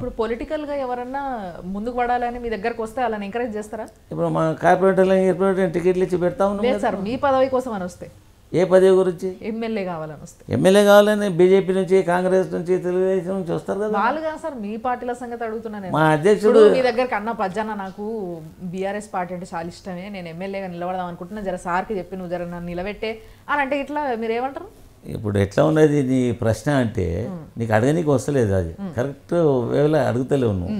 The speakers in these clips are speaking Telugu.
ఇప్పుడు పొలిటికల్గా ఎవరన్నా ముందుకు పడాలని మీ దగ్గరకు వస్తే అలా ఎంకరేజ్ చేస్తారా ఇప్పుడు మా కార్పొరేటర్లు టికెట్లు ఇచ్చి పెడతా ఉన్నాం సార్ మీ పదవి కోసం అని వస్తే ఏ పదవి గురించి ఎమ్మెల్యే కావాలని వస్తే ఎమ్మెల్యే కావాలని బీజేపీ నుంచి కాంగ్రెస్ నుంచి తెలుగుదేశం నుంచి వస్తారు కదా వాళ్ళుగా సార్ మీ పార్టీల సంగతి అడుగుతున్నాను మా అధ్యక్షుడు మీ దగ్గర అన్న పద్యాన నాకు బీఆర్ఎస్ పార్టీ అంటే చాలా ఇష్టమే నేను ఎమ్మెల్యేగా నిలబడదాం అనుకుంటున్నా జర సార్కి చెప్పి నువ్వు జర నన్ను నిలబెట్టే అని అంటే ఇట్లా మీరు ఏమంటారు ఇప్పుడు ఎట్లా ఉన్నది నీ ప్రశ్న అంటే నీకు అడగనీకి వస్తలేదు అది కరెక్ట్ వేళ అడుగుతలేవు నువ్వు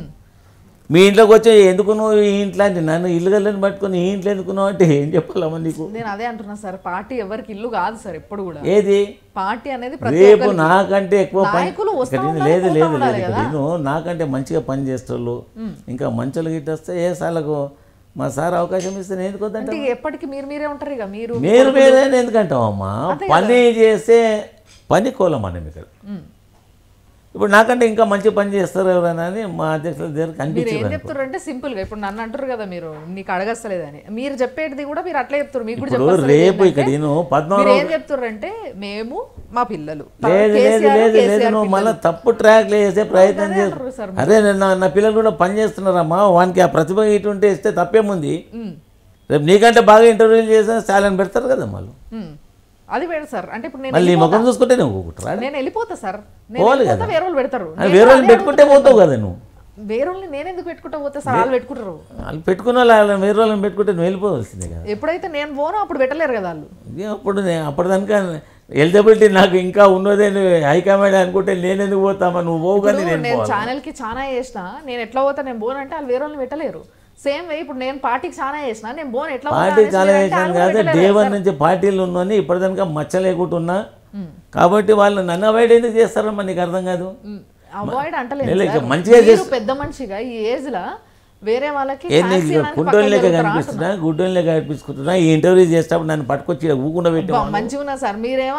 మీ ఇంట్లోకి వచ్చి ఎందుకు నువ్వు ఈ ఇంట్లో అంటే నన్ను ఇల్లు గల్లని పట్టుకుని ఈ ఇంట్లో ఎందుకున్నావు అంటే ఏం చెప్పాలమ్మా నీకు నేను అదే అంటున్నా సార్ పార్టీ ఎవరికి ఇల్లు కాదు సార్ ఎప్పుడు కూడా ఏది పార్టీ అనేది రేపు నాకంటే ఎక్కువ పని లేదు లేదు నేను నాకంటే మంచిగా పని చేసేటోళ్ళు ఇంకా మంచులు గిట్ట వస్తే ఏ సార్లకు మా సార్ అవకాశం ఇస్తే నేను కొద్దంటే ఎప్పటికీ మీరు మీరే ఉంటారు ఇక మీరు మీరు మీరే ఎందుకంటాం అమ్మా పని చేసే పని కోలం అనేది మీకు ఇప్పుడు నాకంటే ఇంకా మంచి పని చేస్తారు ఎవరైనా అని మా అధ్యక్షుల దగ్గర కనిపించారు ఏం చెప్తారు అంటే సింపుల్ గా ఇప్పుడు నన్ను అంటారు కదా మీరు నీకు అడగస్తలేదని మీరు చెప్పేది కూడా మీరు అట్లే చెప్తారు మీకు కూడా రేపు ఇక్కడ నేను పద్మారావు ఏం చెప్తారు అంటే మేము మా పిల్లలు లేదు లేదు లేదు లేదు నువ్వు మళ్ళీ తప్పు ట్రాక్ చేసే ప్రయత్నం చేస్తారు అదే నేను నా పిల్లలు కూడా పని చేస్తున్నారమ్మా వానికి ఆ ప్రతిభ ఇటువంటి ఇస్తే తప్పేముంది రేపు నీకంటే బాగా ఇంటర్వ్యూలు చేసిన శాలని పెడతారు కదా వాళ్ళు అది వేడు సార్ అంటే ఇప్పుడు నేను మళ్ళీ ముఖం చూసుకుంటే నేను వెళ్ళిపోతా సార్ నేను వేరే వాళ్ళు పెడతారు వేరే వాళ్ళు పెట్టుకుంటే పోతావు కదా నువ్వు వేరే వాళ్ళని నేను ఎందుకు పెట్టుకుంటా పోతే సార్ వాళ్ళు పెట్టుకుంటారు వాళ్ళు పెట్టుకున్న వాళ్ళు వేరే వాళ్ళని పెట్టుకుంటే నువ్వు వెళ్ళిపోవాల్సిందే కదా ఎప్పుడైతే నేను పోనో అప్పుడు పెట్టలేరు కదా వాళ్ళు అప్పుడు నేను అప్పటిదానికా ఎలిజిబిలిటీ నాకు ఇంకా ఉన్నదే హైకమాండ్ అనుకుంటే నేను ఎందుకు పోతామా నువ్వు పోవు కానీ నేను ఛానల్కి చాలా చేసిన నేను ఎట్లా పోతా నేను పోనంటే వాళ్ళు వేరే వాళ్ళని పెట్టలేరు సేమ్ వే ఇప్పుడు నేను పార్టీకి చాలా చేసిన నేను బోన్ ఎట్లా పార్టీ చాలా చేశాను కాదు డేవర్ నుంచి పార్టీలు ఉన్నాయని ఇప్పటిదానికా మచ్చ లేకుంటున్నా కాబట్టి వాళ్ళు నన్ను అవాయిడ్ ఎందుకు చేస్తారో మనకి అర్థం కాదు అవాయిడ్ అంటలేదు మంచిగా పెద్ద మనిషిగా ఈ ఏజ్ లో వేరే వాళ్ళకి గుడ్డోళ్ళకి గుడ్డోళ్ళకే కనిపిస్తున్నా గుడ్డోళ్ళే కనిపిస్తున్నా ఈ ఇంటర్వ్యూ చేసేటప్పుడు నన్ను పట్టుకొచ్చి ఊకుండా పెట్టాం మంచిగా ఉన్నా సార్ మీరేమో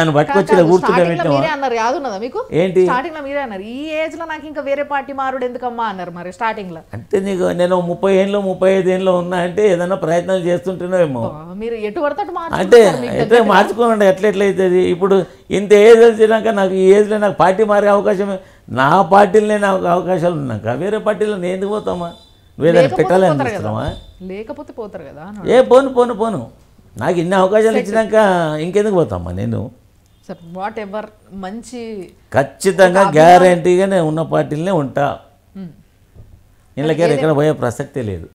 నన్ను పట్టుకొచ్చి ఊరుకుండా అన్నారు యాదున్నదా మీకు ఏంటి స్టార్టింగ్ లో మీరే అన్నారు ఈ ఏజ్ లో నాకు ఇంకా వేరే పార్టీ మారుడు ఎందుకమ్మా అన్నారు మరి స్టార్టింగ్ లో అంటే నీకు నేను ముప్పై ఏళ్ళు ముప్పై ఐదు ఏళ్ళు ఉన్నా అంటే ఏదైనా ప్రయత్నాలు చేస్తుంటున్నావేమో మీరు ఎటు పడతాడు అంటే ఎట్లా మార్చుకోండి ఎట్లా ఎట్లయితే ఇప్పుడు ఇంత ఏజ్ వచ్చినాక నాకు ఈ ఏజ్లో నాకు పార్టీ మారే అవకాశం నా పార్టీలు నాకు అవకాశాలు ఉన్నాక వేరే పార్టీలో నేను ఎందుకు పోతామా పెట్టాలని పెట్టాలనిపిస్తున్నావా లేకపోతే పోతారు కదా ఏ పోను పోను పోను నాకు ఇన్ని అవకాశాలు ఇచ్చినాక ఇంకెందుకు పోతామా నేను వాట్ ఎవర్ మంచి ఖచ్చితంగా గ్యారంటీగా నేను ఉన్న పార్టీలనే ఉంటా ఇళ్ళకే ఎక్కడ పోయే ప్రసక్తే లేదు